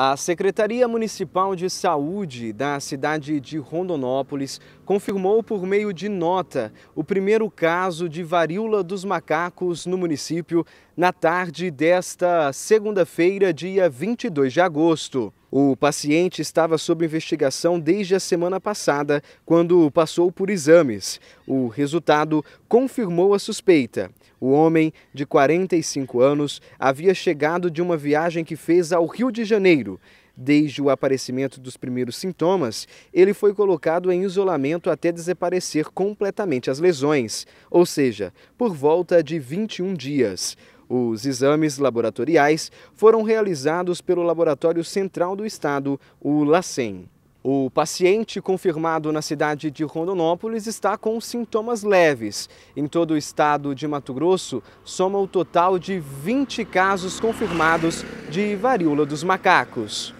A Secretaria Municipal de Saúde da cidade de Rondonópolis confirmou por meio de nota o primeiro caso de varíola dos macacos no município na tarde desta segunda-feira, dia 22 de agosto. O paciente estava sob investigação desde a semana passada, quando passou por exames. O resultado confirmou a suspeita. O homem, de 45 anos, havia chegado de uma viagem que fez ao Rio de Janeiro Desde o aparecimento dos primeiros sintomas, ele foi colocado em isolamento até desaparecer completamente as lesões, ou seja, por volta de 21 dias. Os exames laboratoriais foram realizados pelo Laboratório Central do Estado, o LACEN. O paciente confirmado na cidade de Rondonópolis está com sintomas leves. Em todo o estado de Mato Grosso, soma o total de 20 casos confirmados de varíola dos macacos.